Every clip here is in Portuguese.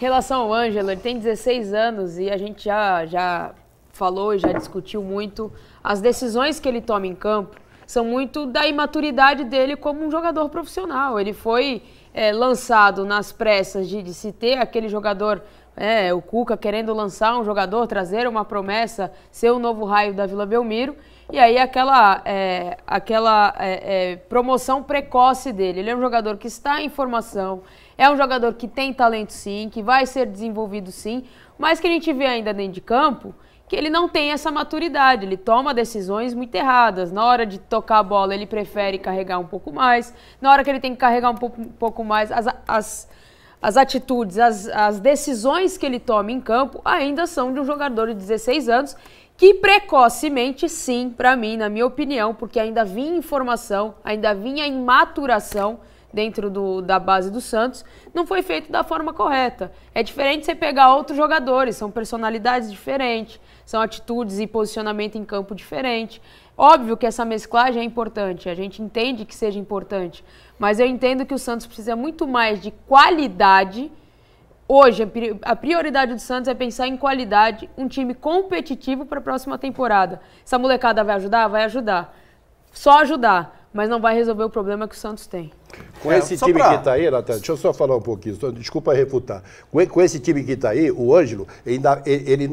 relação ao Ângelo, ele tem 16 anos e a gente já, já falou, já discutiu muito. As decisões que ele toma em campo são muito da imaturidade dele como um jogador profissional. Ele foi é, lançado nas pressas de, de se ter aquele jogador é, o Cuca querendo lançar um jogador, trazer uma promessa, ser o novo raio da Vila Belmiro. E aí aquela, é, aquela é, é, promoção precoce dele. Ele é um jogador que está em formação, é um jogador que tem talento sim, que vai ser desenvolvido sim, mas que a gente vê ainda dentro de campo que ele não tem essa maturidade, ele toma decisões muito erradas. Na hora de tocar a bola, ele prefere carregar um pouco mais. Na hora que ele tem que carregar um pouco, um pouco mais, as, as, as atitudes, as, as decisões que ele toma em campo ainda são de um jogador de 16 anos que precocemente, sim, para mim, na minha opinião, porque ainda vinha informação, ainda vinha imaturação dentro do, da base do Santos, não foi feito da forma correta. É diferente você pegar outros jogadores, são personalidades diferentes, são atitudes e posicionamento em campo diferente. Óbvio que essa mesclagem é importante, a gente entende que seja importante, mas eu entendo que o Santos precisa muito mais de qualidade Hoje, a prioridade do Santos é pensar em qualidade, um time competitivo para a próxima temporada. Essa molecada vai ajudar? Vai ajudar. Só ajudar, mas não vai resolver o problema que o Santos tem. Com é, esse time pra... que está aí, Natan, deixa eu só falar um pouquinho, desculpa refutar. Com, com, esse time que está aí, o Ângelo, ainda, ele, ele,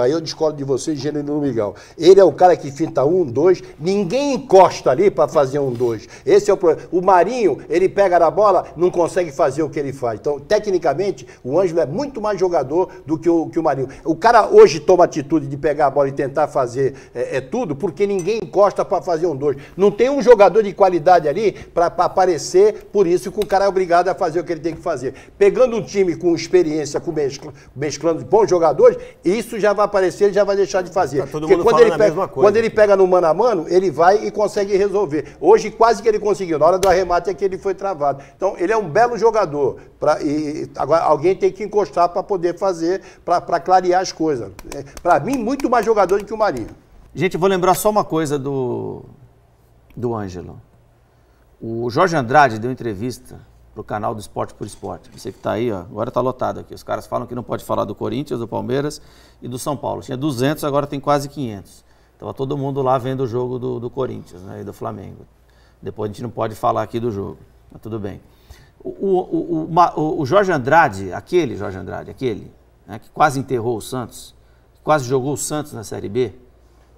aí eu discordo de você, Gênero Miguel. Ele é o cara que finta um, dois, ninguém encosta ali para fazer um, dois. Esse é o problema. O Marinho, ele pega na bola, não consegue fazer o que ele faz. Então, tecnicamente, o Ângelo é muito mais jogador do que o, que o Marinho. O cara hoje toma atitude de pegar a bola e tentar fazer é, é tudo, porque ninguém encosta para fazer um, dois. Não tem um jogador de qualidade ali para aparecer por isso que o cara é obrigado a fazer o que ele tem que fazer. Pegando um time com experiência, com mescl... mesclando bons jogadores, isso já vai aparecer, ele já vai deixar de tá fazer. Tá todo Porque mundo quando ele, pega, coisa, quando ele pega no mano a mano, ele vai e consegue resolver. Hoje quase que ele conseguiu, na hora do arremate é que ele foi travado. Então, ele é um belo jogador. Pra, e, agora, alguém tem que encostar para poder fazer, para clarear as coisas. É, para mim, muito mais jogador do que o Marinho. Gente, vou lembrar só uma coisa do, do Ângelo. O Jorge Andrade deu entrevista pro canal do Esporte por Esporte. Você que está aí, ó, agora está lotado aqui. Os caras falam que não pode falar do Corinthians, do Palmeiras e do São Paulo. Tinha 200, agora tem quase 500. Estava todo mundo lá vendo o jogo do, do Corinthians né, e do Flamengo. Depois a gente não pode falar aqui do jogo, mas tudo bem. O, o, o, o Jorge Andrade, aquele Jorge Andrade, aquele, né, que quase enterrou o Santos, que quase jogou o Santos na Série B,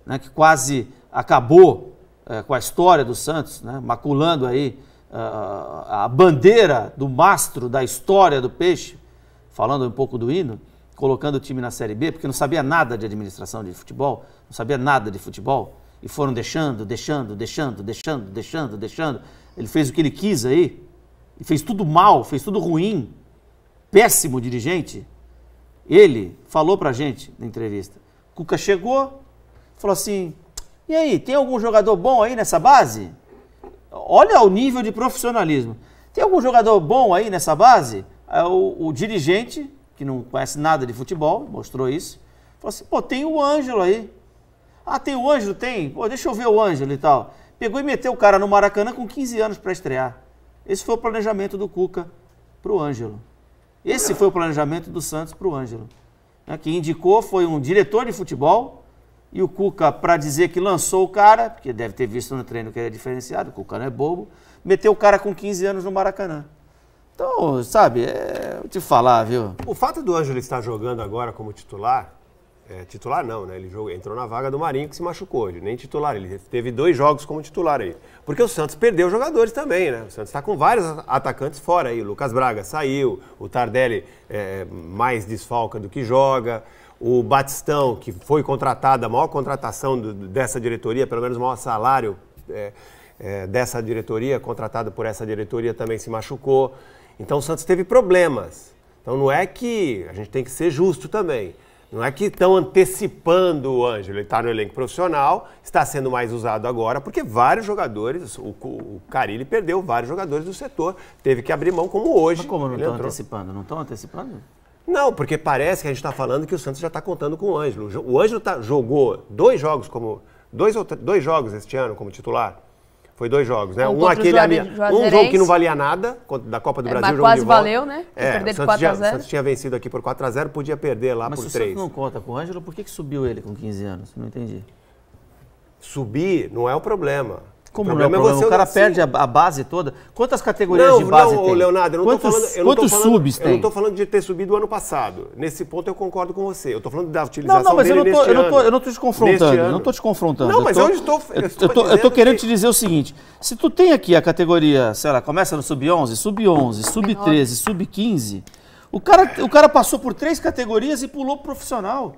né, que quase acabou eh, com a história do Santos, né, maculando aí eh, a, a bandeira do mastro da história do peixe, falando um pouco do hino, colocando o time na Série B, porque não sabia nada de administração de futebol, não sabia nada de futebol, e foram deixando, deixando, deixando, deixando, deixando, deixando. Ele fez o que ele quis aí, e fez tudo mal, fez tudo ruim, péssimo dirigente. Ele falou pra gente na entrevista. Cuca chegou, falou assim: e aí, tem algum jogador bom aí nessa base? Olha o nível de profissionalismo. Tem algum jogador bom aí nessa base? É, o, o dirigente, que não conhece nada de futebol, mostrou isso. Falou assim: pô, tem o Ângelo aí. Ah, tem o Ângelo? Tem? Pô, deixa eu ver o Ângelo e tal. Pegou e meteu o cara no Maracanã com 15 anos para estrear. Esse foi o planejamento do Cuca para o Ângelo. Esse foi o planejamento do Santos para o Ângelo. Né? Quem indicou foi um diretor de futebol e o Cuca, para dizer que lançou o cara, porque deve ter visto no treino que ele é diferenciado, o Cuca não é bobo, meteu o cara com 15 anos no Maracanã. Então, sabe, é, vou te falar, viu? O fato do Ângelo estar jogando agora como titular, é, titular não, né? Ele jogou, entrou na vaga do Marinho que se machucou, ele nem titular, ele teve dois jogos como titular aí. Porque o Santos perdeu jogadores também, né? O Santos está com vários atacantes fora aí. O Lucas Braga saiu, o Tardelli é, mais desfalca do que joga o Batistão, que foi contratado, a maior contratação do, dessa diretoria, pelo menos o maior salário é, é, dessa diretoria, contratado por essa diretoria, também se machucou. Então o Santos teve problemas. Então não é que a gente tem que ser justo também. Não é que estão antecipando o Ângelo, ele está no elenco profissional, está sendo mais usado agora, porque vários jogadores, o, o Carilli perdeu vários jogadores do setor, teve que abrir mão como hoje. Mas como não estão antecipando? Não estão antecipando? Não, porque parece que a gente está falando que o Santos já está contando com o Ângelo. O Ângelo tá, jogou dois jogos como dois, dois jogos este ano como titular. Foi dois jogos, né? Um, um aquele um jogo que não valia nada da Copa do é, Brasil, mas quase valeu, né? É, perder 4 a 0. Já, o Santos tinha vencido aqui por 4 a 0, podia perder lá mas por 3. Mas o Santos não conta com o Ângelo, por que, que subiu ele com 15 anos? Não entendi. Subir não é o problema. Como não? É o, é o cara assim. perde a, a, base toda. Quantas categorias não, de base não, tem? Leonardo, eu não quantos, falando, eu quantos falando, subs eu tem? Eu não estou falando de ter subido o ano passado. Nesse ponto eu concordo com você. Eu estou falando da utilização não, não, mas não eu ano. Não tô, eu não estou te confrontando. Eu não estou te confrontando. Não, mas eu estou... Eu estou querendo que... te dizer o seguinte. Se tu tem aqui a categoria, sei lá, começa no sub-11, sub-11, sub-13, sub-15... O cara, o cara passou por três categorias e pulou profissional.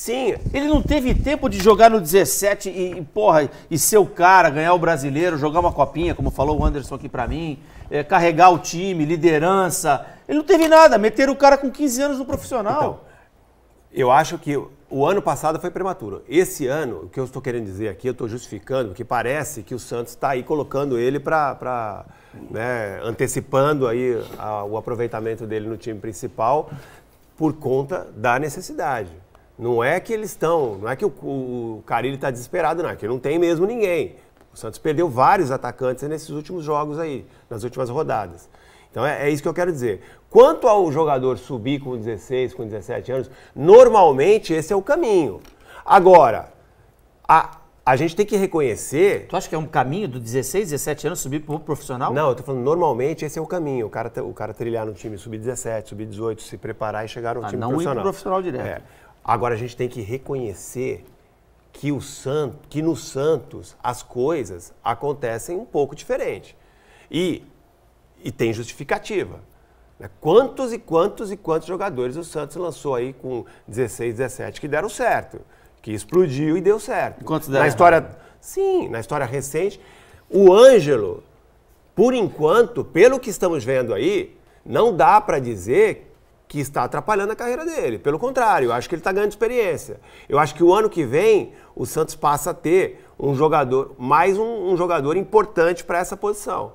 Sim, ele não teve tempo de jogar no 17 e, porra, e ser o cara, ganhar o brasileiro, jogar uma copinha, como falou o Anderson aqui para mim, é, carregar o time, liderança. Ele não teve nada, meter o cara com 15 anos no profissional. Então, eu acho que o ano passado foi prematuro. Esse ano, o que eu estou querendo dizer aqui, eu estou justificando, porque parece que o Santos está aí colocando ele para. Né, antecipando aí a, o aproveitamento dele no time principal por conta da necessidade. Não é que eles estão, não é que o, o está desesperado, não, é que não tem mesmo ninguém. O Santos perdeu vários atacantes nesses últimos jogos aí, nas últimas rodadas. Então é, é, isso que eu quero dizer. Quanto ao jogador subir com 16, com 17 anos, normalmente esse é o caminho. Agora, a, a gente tem que reconhecer. Tu acha que é um caminho do 16, 17 anos subir para o profissional? Não, eu tô falando, normalmente esse é o caminho. O cara, tá, o cara trilhar no time subir 17, subir 18, se preparar e chegar no ah, time não profissional. Não ir pro profissional direto. É. Agora a gente tem que reconhecer que, o santo, que no Santos as coisas acontecem um pouco diferente. E, e tem justificativa. Né? Quantos e quantos e quantos jogadores o Santos lançou aí com 16, 17 que deram certo, que explodiu e deu certo. Quantos deram? Na história, sim, na história recente, o Ângelo, por enquanto, pelo que estamos vendo aí, não dá para dizer que está atrapalhando a carreira dele. Pelo contrário, eu acho que ele está ganhando experiência. Eu acho que o ano que vem o Santos passa a ter um jogador, mais um, um jogador importante para essa posição.